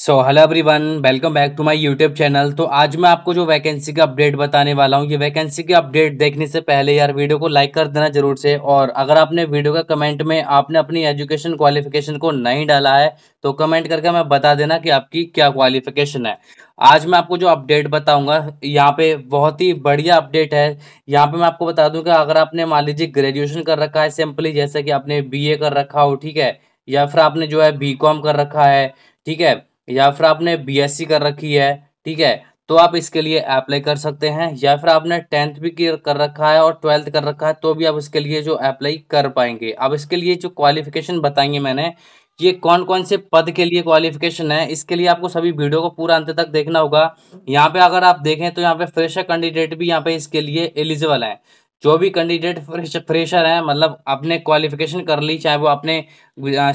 so hello everyone welcome back to my YouTube channel तो आज मैं आपको जो वैकेंसी का अपडेट बताने वाला हूँ ये वैकेंसी के अपडेट देखने से पहले यार वीडियो को लाइक कर देना जरूर से और अगर आपने वीडियो का कमेंट में आपने अपनी एजुकेशन क्वालिफिकेशन को नहीं डाला है तो कमेंट करके मैं बता देना कि आपकी क्या क्वालिफिकेशन है आज मैं आपको जो अपडेट बताऊंगा यहाँ पे बहुत ही बढ़िया अपडेट है यहाँ पे मैं आपको बता दूँ कि अगर आपने मान लीजिए ग्रेजुएशन कर रखा है सिंपली जैसे कि आपने बी कर रखा हो ठीक है या फिर आपने जो है बी कर रखा है ठीक है या फिर आपने बीएससी कर रखी है ठीक है तो आप इसके लिए अप्लाई कर सकते हैं या फिर आपने टेंथ भी कर रखा है और ट्वेल्थ कर रखा है तो भी आप इसके लिए जो अप्लाई कर पाएंगे अब इसके लिए जो क्वालिफिकेशन बताएंगे मैंने ये कौन कौन से पद के लिए क्वालिफिकेशन है इसके लिए आपको सभी वीडियो को पूरा अंत तक देखना होगा यहाँ पे अगर आप देखें तो यहाँ पे फ्रेशर कैंडिडेट भी यहाँ पे इसके लिए एलिजिबल हैं जो भी कैंडिडेट फ्रेशर हैं मतलब आपने क्वालिफिकेशन कर ली चाहे वो आपने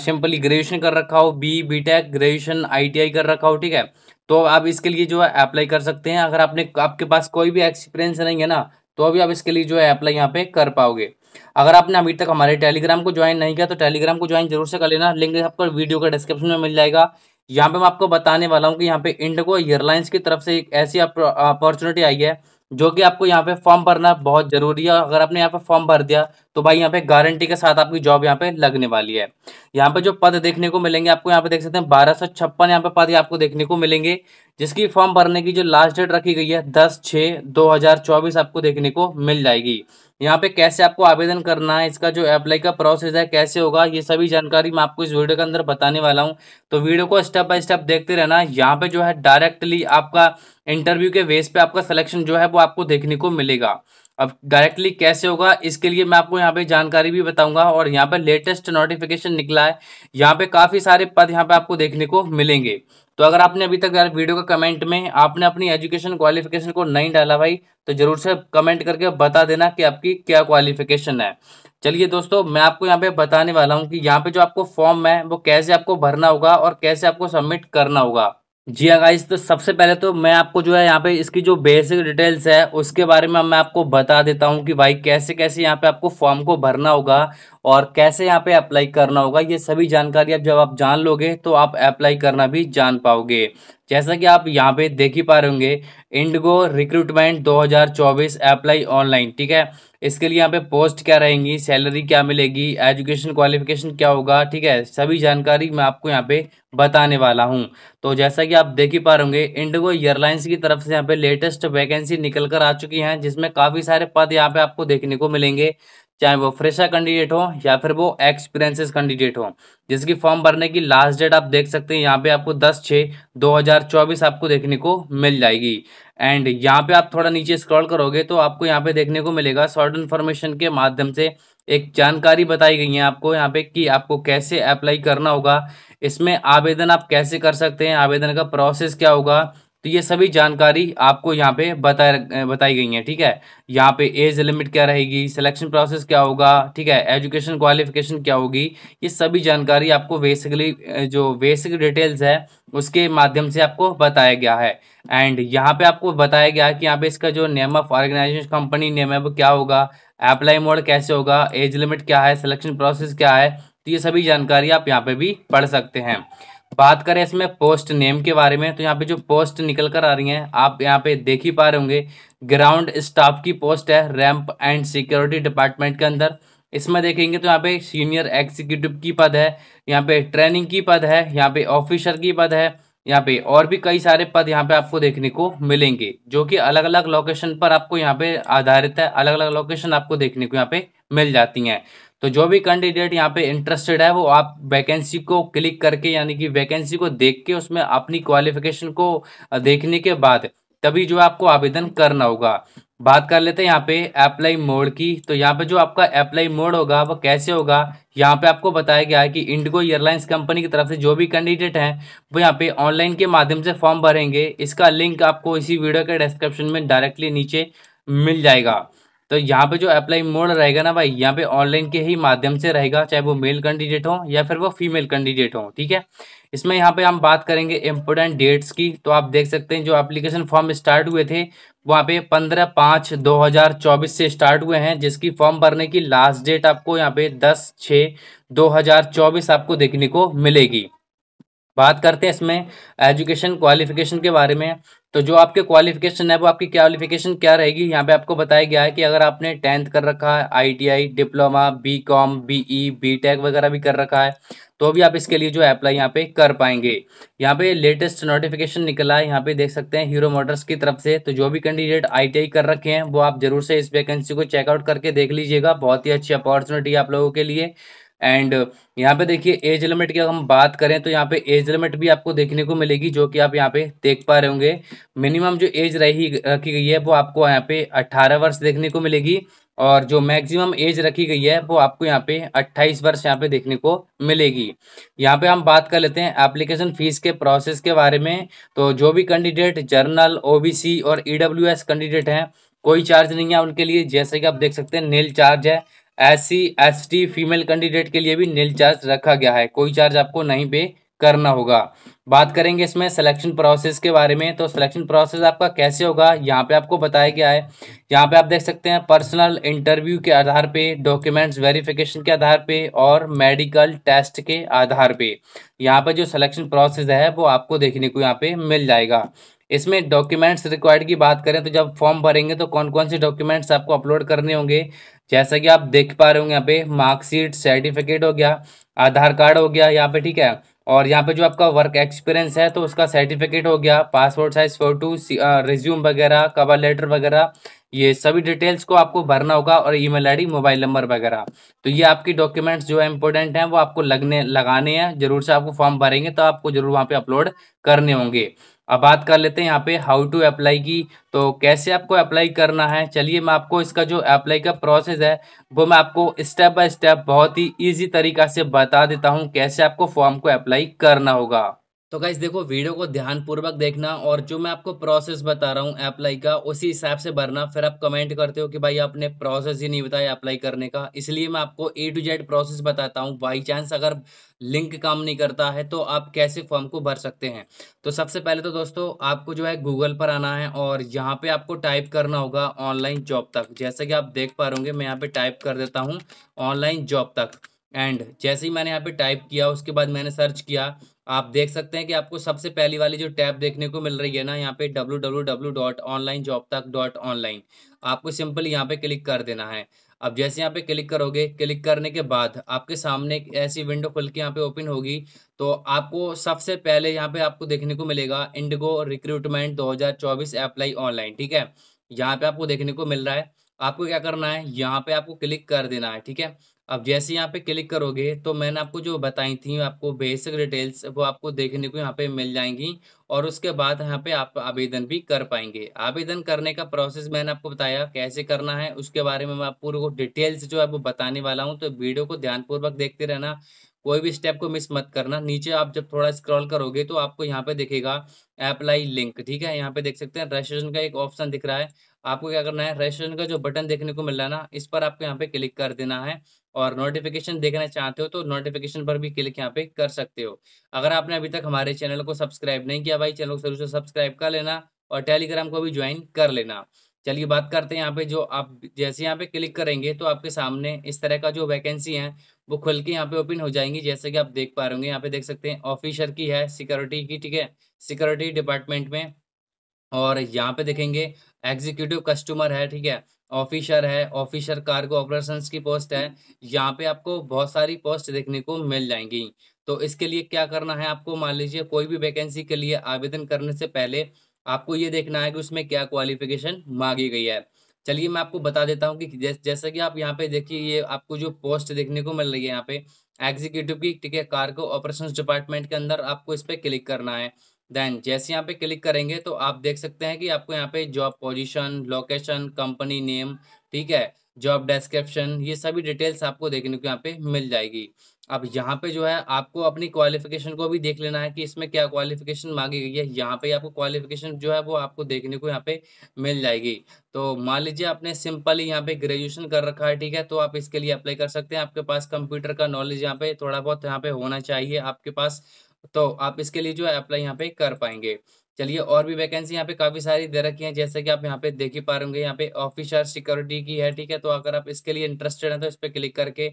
सिंपली ग्रेजुएशन कर रखा हो B B tech graduation ITI कर रखा हो ठीक है तो आप इसके लिए जो है अप्लाई कर सकते हैं अगर आपने आपके पास कोई भी एक्सपीरियंस नहीं है ना तो अभी आप इसके लिए जो है अप्लाई यहाँ पे कर पाओगे अगर आपने अभी तक हमारे टेलीग्राम को ज्वाइन नहीं किया तो टेलीग्राम को ज्वाइन जरूर से कर लेना लिंक आपको वीडियो का डिस्क्रिप्शन में मिल जाएगा यहाँ पे मैं आपको बताने वाला हूँ कि यहाँ पे इंडिगो एयरलाइंस की तरफ से एक ऐसी अपॉर्चुनिटी आई है जो कि आपको यहाँ पे फॉर्म भरना बहुत जरूरी है अगर आपने यहाँ पे फॉर्म भर दिया तो भाई यहाँ पे गारंटी के साथ आपकी जॉब यहाँ पे लगने वाली है यहाँ पे जो पद देखने को मिलेंगे आपको यहाँ पे देख सकते हैं बारह सौ छप्पन यहाँ पे पद आपको देखने को मिलेंगे जिसकी फॉर्म भरने की जो लास्ट डेट रखी गई है दस छः दो हजार चौबीस आपको देखने को मिल जाएगी यहाँ पे कैसे आपको आवेदन करना है इसका जो अप्लाई का प्रोसेस है कैसे होगा ये सभी जानकारी मैं आपको इस वीडियो के अंदर बताने वाला हूँ तो वीडियो को स्टेप बाय स्टेप देखते रहना यहाँ पे जो है डायरेक्टली आपका इंटरव्यू के बेस पे आपका सिलेक्शन जो है वो आपको देखने को मिलेगा अब डायरेक्टली कैसे होगा इसके लिए मैं आपको यहाँ पे जानकारी भी बताऊंगा और यहाँ पे लेटेस्ट नोटिफिकेशन निकला है यहाँ पे काफ़ी सारे पद यहाँ पे आपको देखने को मिलेंगे तो अगर आपने अभी तक यार वीडियो का कमेंट में आपने अपनी एजुकेशन क्वालिफिकेशन को नहीं डाला भाई तो ज़रूर से कमेंट करके बता देना कि आपकी क्या क्वालिफिकेशन है चलिए दोस्तों मैं आपको यहाँ पे बताने वाला हूँ कि यहाँ पे जो आपको फॉर्म है वो कैसे आपको भरना होगा और कैसे आपको सबमिट करना होगा जी गाइस हाँ तो सबसे पहले तो मैं आपको जो है यहाँ पे इसकी जो बेसिक डिटेल्स है उसके बारे में मैं आपको बता देता हूँ कि भाई कैसे कैसे यहाँ पे आपको फॉर्म को भरना होगा और कैसे यहाँ पे अप्लाई करना होगा ये सभी जानकारी आप जब आप जान लोगे तो आप अप्लाई करना भी जान पाओगे जैसा कि आप यहाँ पे देख ही पा रहे होंगे इंडगो रिक्रूटमेंट 2024 अप्लाई ऑनलाइन ठीक है इसके लिए यहाँ पे पोस्ट क्या रहेंगी सैलरी क्या मिलेगी एजुकेशन क्वालिफिकेशन क्या होगा ठीक है सभी जानकारी मैं आपको यहाँ पे बताने वाला हूँ तो जैसा कि आप देख ही पा रहे होंगे इंडिगो एयरलाइंस की तरफ से यहाँ पे लेटेस्ट वैकेंसी निकल कर आ चुकी है जिसमें काफ़ी सारे पद यहाँ पे आपको देखने को मिलेंगे चाहे वो फ्रेशर कैंडिडेट हो या फिर वो एक्सपीरियंसेस कैंडिडेट हो जिसकी फॉर्म भरने की लास्ट डेट आप देख सकते हैं यहाँ पे आपको 10 छः 2024 आपको देखने को मिल जाएगी एंड यहाँ पे आप थोड़ा नीचे स्क्रॉल करोगे तो आपको यहाँ पे देखने को मिलेगा शॉर्ट इन्फॉर्मेशन के माध्यम से एक जानकारी बताई गई है आपको यहाँ पे कि आपको कैसे अप्लाई करना होगा इसमें आवेदन आप कैसे कर सकते हैं आवेदन का प्रोसेस क्या होगा तो ये सभी जानकारी आपको यहाँ पे बता बताई गई है ठीक है यहाँ पे एज लिमिट क्या रहेगी सिलेक्शन प्रोसेस क्या होगा ठीक है एजुकेशन क्वालिफिकेशन क्या होगी ये सभी जानकारी आपको बेसिकली जो बेसिक डिटेल्स है उसके माध्यम से आपको बताया गया है एंड यहाँ पे आपको बताया गया है कि यहाँ पे इसका जो name of organisation company name है वो क्या होगा अप्लाई मोड कैसे होगा एज लिमिट क्या है सिलेक्शन प्रोसेस क्या है तो ये सभी जानकारी आप यहाँ पे भी पढ़ सकते हैं बात करें इसमें पोस्ट नेम के बारे में तो यहाँ पे जो पोस्ट निकल कर आ रही हैं आप यहाँ पे देख ही पा रहे होंगे ग्राउंड स्टाफ की पोस्ट है रैंप एंड सिक्योरिटी डिपार्टमेंट के अंदर इसमें देखेंगे तो यहाँ पे सीनियर एग्जीक्यूटिव की पद है यहाँ पे ट्रेनिंग की पद है यहाँ पे ऑफिसर की पद है यहाँ पे और भी कई सारे पद यहाँ पे आपको देखने को मिलेंगे जो कि अलग अलग लोकेशन पर आपको यहाँ पे आधारित है अलग अलग लोकेशन आपको देखने को यहाँ पे मिल जाती हैं तो जो भी कैंडिडेट यहाँ पे इंटरेस्टेड है वो आप वैकेंसी को क्लिक करके यानी कि वैकेंसी को देख के उसमें अपनी क्वालिफिकेशन को देखने के बाद तभी जो आपको आवेदन करना होगा बात कर लेते हैं यहाँ पे अप्लाई मोड की तो यहाँ पे जो आपका अप्लाई मोड होगा वो कैसे होगा यहाँ पे आपको बताया गया है कि इंडिगो एयरलाइंस कंपनी की तरफ से जो भी कैंडिडेट हैं वो यहाँ पे ऑनलाइन के माध्यम से फॉर्म भरेंगे इसका लिंक आपको इसी वीडियो के डिस्क्रिप्शन में डायरेक्टली नीचे मिल जाएगा तो यहाँ पे जो अप्लाई मोड रहेगा ना भाई यहाँ पे ऑनलाइन के ही माध्यम से रहेगा चाहे वो मेल कैंडिडेट हो या फिर वो फीमेल कैंडिडेट हो ठीक है इसमें यहाँ पे हम बात करेंगे इम्पोर्टेंट डेट्स की तो आप देख सकते हैं जो एप्लीकेशन फॉर्म स्टार्ट हुए थे वहाँ पे पंद्रह पाँच दो हज़ार चौबीस से स्टार्ट हुए हैं जिसकी फॉर्म भरने की लास्ट डेट आपको यहाँ पे दस छः दो हज़ार चौबीस आपको देखने को मिलेगी बात करते हैं इसमें एजुकेशन क्वालिफिकेशन के बारे में तो जो आपके क्वालिफिकेशन है वो आपकी क्वालिफिकेशन क्या रहेगी यहाँ पे आपको बताया गया है कि अगर आपने टेंथ कर रखा है ITI diploma BCom BE BTech वगैरह भी कर रखा है तो भी आप इसके लिए जो अप्लाई यहाँ पे कर पाएंगे यहाँ पे लेटेस्ट नोटिफिकेशन निकला है यहाँ पे देख सकते हैं हीरो मोटर्स की तरफ से तो जो भी कैंडिडेट आई कर रखे हैं वो आप जरूर से इस वैकेंसी को चेकआउट करके देख लीजिएगा बहुत ही अच्छी अपॉर्चुनिटी आप लोगों के लिए एंड uh, यहाँ पे देखिए एज लिमिट की अगर हम बात करें तो यहाँ पे एज लिमिट भी आपको देखने को मिलेगी जो कि आप यहाँ पे देख पा रहे होंगे मिनिमम जो एज रही रखी गई है वो आपको यहाँ पे 18 वर्ष देखने को मिलेगी और जो मैक्सिमम एज रखी गई है वो आपको यहाँ पे 28 वर्ष यहाँ पे देखने को मिलेगी यहाँ पे हम बात कर लेते हैं एप्लीकेशन फीस के प्रोसेस के बारे में तो जो भी कैंडिडेट जर्नल ओ और ई e कैंडिडेट हैं कोई चार्ज नहीं है उनके लिए जैसे कि आप देख सकते हैं नेल चार्ज है एस सी फीमेल कैंडिडेट के लिए भी नील चार्ज रखा गया है कोई चार्ज आपको नहीं पे करना होगा बात करेंगे इसमें सिलेक्शन प्रोसेस के बारे में तो सिलेक्शन प्रोसेस आपका कैसे होगा यहाँ पे आपको बताया गया है यहाँ पे आप देख सकते हैं पर्सनल इंटरव्यू के आधार पे डॉक्यूमेंट्स वेरिफिकेशन के आधार पे और मेडिकल टेस्ट के आधार पे यहाँ पे जो सिलेक्शन प्रोसेस है वो आपको देखने को यहाँ पे मिल जाएगा इसमें डॉक्यूमेंट्स रिक्वायर्ड की बात करें तो जब फॉर्म भरेंगे तो कौन कौन से डॉक्यूमेंट्स आपको अपलोड करने होंगे जैसा कि आप देख पा रहे होंगे यहाँ पे मार्कशीट सर्टिफिकेट हो गया आधार कार्ड हो गया यहाँ पे ठीक है और यहाँ पे जो आपका वर्क एक्सपीरियंस है तो उसका सर्टिफिकेट हो गया पासपोर्ट साइज फोटो रिज्यूम वगैरह कवर लेटर वगैरह ये सभी डिटेल्स को आपको भरना होगा और ईमेल आईडी मोबाइल नंबर वगैरह तो ये आपकी डॉक्यूमेंट्स जो है इंपॉर्टेंट हैं वो आपको लगने लगाने हैं जरूर से आपको फॉर्म भरेंगे तो आपको जरूर वहाँ पे अपलोड करने होंगे अब बात कर लेते हैं यहाँ पे हाउ टू अप्लाई की तो कैसे आपको अप्लाई करना है चलिए मैं आपको इसका जो अप्लाई का प्रोसेस है वो मैं आपको स्टेप बाय स्टेप बहुत ही ईजी तरीका से बता देता हूँ कैसे आपको फॉर्म को अप्लाई करना होगा तो गाइज देखो वीडियो को ध्यानपूर्वक देखना और जो मैं आपको प्रोसेस बता रहा हूँ अप्लाई का उसी हिसाब से भरना फिर आप कमेंट करते हो कि भाई आपने प्रोसेस ही नहीं बताया अप्लाई करने का इसलिए मैं आपको ए टू जेड प्रोसेस बताता हूँ बाई चांस अगर लिंक काम नहीं करता है तो आप कैसे फॉर्म को भर सकते हैं तो सबसे पहले तो दोस्तों आपको जो है गूगल पर आना है और यहाँ पे आपको टाइप करना होगा ऑनलाइन जॉब तक जैसे कि आप देख पा रहे मैं यहाँ पे टाइप कर देता हूँ ऑनलाइन जॉब तक एंड जैसे ही मैंने यहाँ पे टाइप किया उसके बाद मैंने सर्च किया आप देख सकते हैं कि आपको सबसे पहली वाली जो टैब देखने को मिल रही है ना यहाँ पे W W W dot online job तक डॉट ऑनलाइन आपको सिंपल यहाँ पे क्लिक कर देना है अब जैसे यहाँ पे क्लिक करोगे क्लिक करने के बाद आपके सामने एक ऐसी विंडो खुल के यहाँ पे ओपन होगी तो आपको सबसे पहले यहाँ पे आपको देखने को मिलेगा इंडिगो रिक्रूटमेंट 2024 अप्लाई ऑनलाइन ठीक है यहाँ पे आपको देखने को मिल रहा है आपको क्या करना है यहाँ पे आपको क्लिक कर देना है ठीक है अब जैसे यहाँ पे क्लिक करोगे तो मैंने आपको जो बताई थी आपको बेसिक डिटेल्स वो आपको देखने को यहाँ पे मिल जाएंगी और उसके बाद यहाँ पे आप आवेदन भी कर पाएंगे आवेदन करने का प्रोसेस मैंने आपको बताया कैसे करना है उसके बारे में मैं आपको डिटेल्स जो है वो बताने वाला हूँ तो वीडियो को ध्यानपूर्वक देखते रहना कोई भी स्टेप को मिस मत करना नीचे आप जब थोड़ा स्क्रॉल करोगे तो आपको यहाँ पे देखेगा अप्लाई लिंक ठीक है यहाँ पे देख सकते हैं रजिस्ट्रेशन का एक ऑप्शन दिख रहा है आपको क्या करना है रजिस्ट्रेशन का जो बटन देखने को मिल रहा है ना इस पर आपको यहाँ पे क्लिक कर देना है और नोटिफिकेशन देखना चाहते हो तो नोटिफिकेशन पर भी क्लिक यहाँ पे कर सकते हो अगर आपने अभी तक हमारे चैनल को सब्सक्राइब नहीं किया भाई चैनल को जरूर से सब्सक्राइब कर लेना और टेलीग्राम को भी ज्वाइन कर लेना चलिए बात करते हैं यहाँ पे जो आप जैसे यहाँ पे क्लिक करेंगे तो आपके सामने इस तरह का जो वैकेंसी है वो खुल के यहाँ पे ओपन हो जाएंगी जैसे कि आप देख पा रहे होंगे यहाँ पे देख सकते हैं ऑफिसर की है सिक्योरिटी की ठीक है सिक्योरिटी डिपार्टमेंट में और यहाँ पे देखेंगे एग्जीक्यूटिव कस्टमर है ठीक है ऑफिसर है ऑफिसर कार्गो ऑपरेशंस की पोस्ट है यहाँ पे आपको बहुत सारी पोस्ट देखने को मिल जाएंगी तो इसके लिए क्या करना है आपको मान लीजिए कोई भी वैकेंसी के लिए आवेदन करने से पहले आपको ये देखना है कि उसमें क्या क्वालिफिकेशन मांगी गई है चलिए मैं आपको बता देता हूँ कि जैस, जैसा कि आप यहाँ पे देखिए ये आपको जो पोस्ट देखने को मिल रही है यहाँ पे एग्जीक्यूटिव की ठीक है को ऑपरेशन डिपार्टमेंट के अंदर आपको इस पर क्लिक करना है देन जैसे यहाँ पे क्लिक करेंगे तो आप देख सकते हैं कि आपको यहाँ पे job position location company name ठीक है जॉब डिस्क्रिप्शन ये सभी डिटेल्स आपको देखने को यहाँ पे मिल जाएगी अब यहाँ पे जो है आपको अपनी क्वालिफिकेशन को भी देख लेना है कि इसमें क्या क्वालिफिकेशन मांगी गई है यहाँ पे आपको क्वालिफिकेशन जो है वो आपको देखने को यहाँ पे मिल जाएगी तो मान लीजिए आपने सिंपली यहाँ पे ग्रेजुएशन कर रखा है ठीक है तो आप इसके लिए अप्लाई कर सकते हैं आपके पास कंप्यूटर का नॉलेज यहाँ पे थोड़ा बहुत यहाँ पे होना चाहिए आपके पास तो आप इसके लिए जो है अप्लाई यहाँ पे कर पाएंगे चलिए और भी वैकेंसी यहाँ पे काफ़ी सारी दे रखी हैं जैसे कि आप यहाँ पे देख ही पा रहे होंगे यहाँ पे ऑफिसर सिक्योरिटी की है ठीक है तो अगर आप इसके लिए इंटरेस्टेड हैं तो इस पर क्लिक करके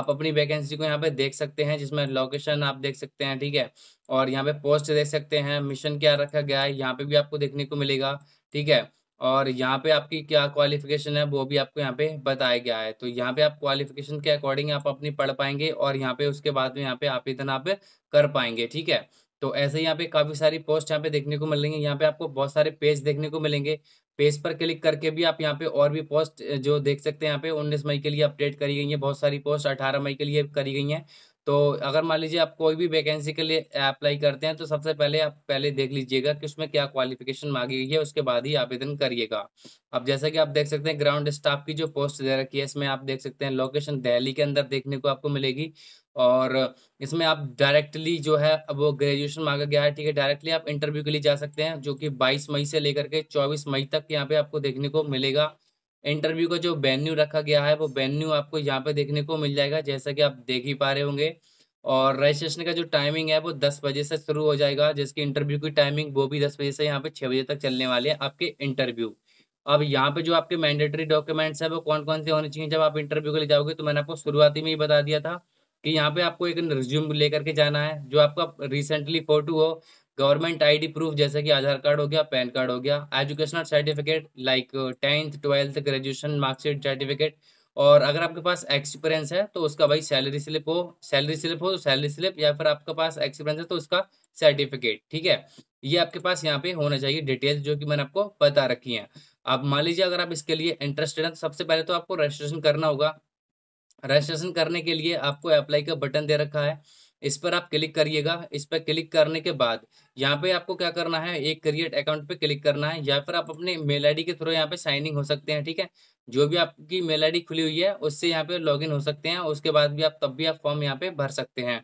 आप अपनी वैकेंसी को यहाँ पे देख सकते हैं जिसमें लोकेशन आप देख सकते हैं ठीक है और यहाँ पे पोस्ट देख सकते हैं मिशन क्या रखा गया है यहाँ पे भी आपको देखने को मिलेगा ठीक है और यहाँ पे आपकी क्या क्वालिफिकेशन है वो भी आपको यहाँ पे बताया गया है तो यहाँ पे आप क्वालिफिकेशन के अकॉर्डिंग आप अपनी पढ़ पाएंगे और यहाँ पे उसके बाद में यहाँ पे आवेदन आप कर पाएंगे ठीक है तो ऐसे यहाँ पे काफी सारी पोस्ट यहाँ पे देखने को मिलेंगे यहाँ पे आपको बहुत सारे पेज देखने को मिलेंगे पेज पर क्लिक करके भी आप यहाँ पे और भी पोस्ट जो देख सकते हैं यहाँ पे उन्नीस मई के लिए अपडेट करी गई है बहुत सारी पोस्ट अठारह मई के लिए करी गई हैं तो अगर मान लीजिए आप कोई भी वैकेंसी के लिए अप्लाई करते हैं तो सबसे पहले आप पहले देख लीजिएगा कि उसमें क्या क्वालिफिकेशन मांगी गई है उसके बाद ही आवेदन करिएगा अब जैसा कि आप देख सकते हैं ग्राउंड स्टाफ की जो पोस्ट दे रखी है इसमें आप देख सकते हैं लोकेशन दिल्ली के अंदर देखने को आपको मिलेगी और इसमें आप डायरेक्टली जो है अब वो ग्रेजुएशन मांगा गया है ठीक है डायरेक्टली आप इंटरव्यू के लिए जा सकते हैं जो कि 22 मई से लेकर के 24 मई तक यहाँ पे आपको देखने को मिलेगा इंटरव्यू का जो वेन्यू रखा गया है वो वेन्यू आपको यहाँ पे देखने को मिल जाएगा जैसा कि आप देख ही पा रहे होंगे और रजिस्ट्रेशन का जो टाइमिंग है वो दस बजे से शुरू हो जाएगा जिसकी इंटरव्यू की टाइमिंग वो भी दस बजे से यहाँ पे छः बजे तक चलने वाले हैं आपके इंटरव्यू अब यहाँ पे जो आपके मैंडेटरी डॉक्यूमेंट्स है वो कौन कौन से होने चाहिए जब आप इंटरव्यू के लिए जाओगे तो मैंने आपको शुरुआती में ही बता दिया था कि यहाँ पे आपको एक रिज्यूम लेकर के जाना है जो आपका रिसेंटली फोटो हो गवर्नमेंट आईडी प्रूफ जैसे कि आधार कार्ड हो गया पैन कार्ड हो गया educational certificate like tenth twelfth graduation marksheet certificate और अगर आपके पास एक्सपीरियंस है तो उसका भाई सैलरी स्लिप हो सैलरी स्लिप हो तो सैलरी स्लिप या फिर आपके पास एक्सपीरियंस है तो उसका सर्टिफिकेट ठीक है ये आपके पास यहाँ पे होना चाहिए डिटेल्स जो कि मैंने आपको बता रखी हैं आप मान लीजिए अगर आप इसके लिए इंटरेस्टेड हैं तो सबसे पहले तो आपको रजिस्ट्रेशन करना होगा रजिस्ट्रेशन करने के लिए आपको अप्लाई का बटन दे रखा है इस पर आप क्लिक करिएगा इस पर क्लिक करने के बाद यहाँ पे आपको क्या करना है एक क्रिएट अकाउंट पे क्लिक करना है या फिर आप अपने मेल आईडी के थ्रू यहाँ पे साइन इन हो सकते हैं ठीक है जो भी आपकी मेल आईडी खुली हुई है उससे यहाँ पे लॉगिन हो सकते हैं उसके बाद भी आप तब भी आप फॉर्म यहाँ पे भर सकते हैं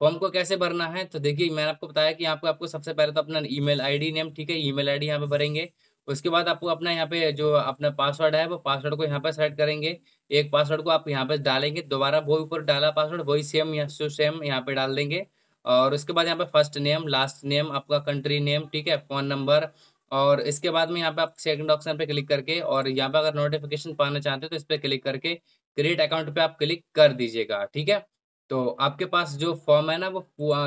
फॉर्म को कैसे भरना है तो देखिए मैंने आपको बताया कि यहाँ पे आपको सबसे पहले तो अपना आई डी नेम ठीक है आई डी यहाँ पे भरेंगे उसके बाद आपको अपना यहाँ पे जो अपना पासवर्ड है वो पासवर्ड को यहाँ पर सेट करेंगे एक पासवर्ड को आप यहाँ पे डालेंगे दोबारा वो ऊपर डाला पासवर्ड वही सेम सेम यहाँ पे डाल देंगे और उसके बाद यहाँ पे फर्स्ट नेम लास्ट नेम आपका कंट्री नेम ठीक है फोन नंबर और इसके बाद में यहाँ पे आप सेकंड ऑप्शन पे क्लिक करके और यहाँ पे अगर नोटिफिकेशन पाना चाहते हो तो इस पर क्लिक करके क्रिएट अकाउंट पे आप क्लिक कर दीजिएगा ठीक है तो आपके पास जो फॉर्म है ना वो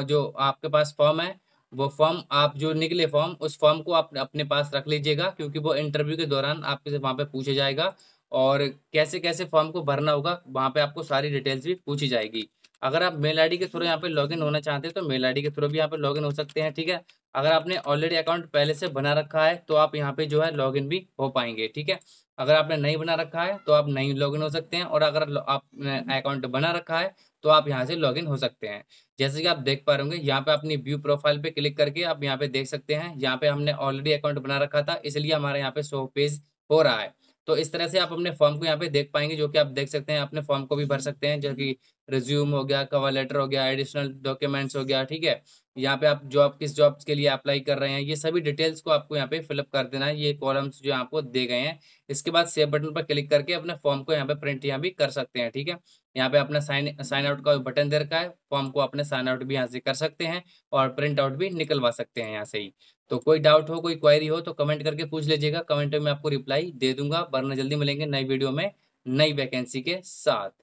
जो आपके पास फॉर्म है वो फॉर्म आप जो निकले फॉर्म उस फॉर्म को आप अपने पास रख लीजिएगा क्योंकि वो इंटरव्यू के दौरान आपके वहाँ पे पूछा जाएगा और कैसे कैसे फॉर्म को भरना होगा वहाँ पे आपको सारी डिटेल्स भी पूछी जाएगी अगर आप मेल आईडी के थ्रू यहाँ पे लॉगिन होना चाहते हैं तो मेल आईडी के थ्रू भी यहाँ पे लॉगिन हो सकते हैं ठीक है अगर आपने ऑलरेडी अकाउंट पहले से बना रखा है तो आप यहाँ पे जो है लॉगिन भी हो पाएंगे ठीक है अगर आपने नहीं बना रखा है तो आप नहीं लॉगिन हो सकते हैं और अगर आपने अकाउंट बना रखा है तो आप यहाँ से लॉगिन हो सकते हैं जैसे कि आप देख पा रहे होंगे यहाँ पे अपनी व्यू प्रोफाइल पे क्लिक करके आप यहाँ पे देख सकते हैं यहाँ पे हमने ऑलरेडी अकाउंट बना रखा था इसलिए हमारे यहाँ पे शो पेज हो रहा है तो इस तरह से आप अपने फॉर्म को यहाँ पे देख पाएंगे जो कि आप देख सकते हैं अपने फॉर्म को भी भर सकते हैं जो कि रिज्यूम हो गया कवर लेटर हो गया एडिशनल डॉक्यूमेंट्स हो गया ठीक है यहाँ पे आप जॉब किस जॉब के लिए अप्लाई कर रहे हैं ये सभी डिटेल्स को आपको यहाँ पे फिलअप कर देना है ये कॉलम्स जो आपको दे गए हैं इसके बाद सेव बटन पर क्लिक करके अपने फॉर्म को यहाँ पे प्रिंट यहाँ भी कर सकते हैं ठीक है यहाँ पे अपना साइन साइन आउट का बटन दे रखा है फॉर्म को अपने साइन आउट भी यहाँ से कर सकते हैं और प्रिंट आउट भी निकलवा सकते हैं यहाँ से ही तो कोई डाउट हो कोई क्वायरी हो तो कमेंट करके पूछ लीजिएगा कमेंट में आपको रिप्लाई दे दूंगा वरना जल्दी मिलेंगे नई वीडियो में नई वैकेंसी के साथ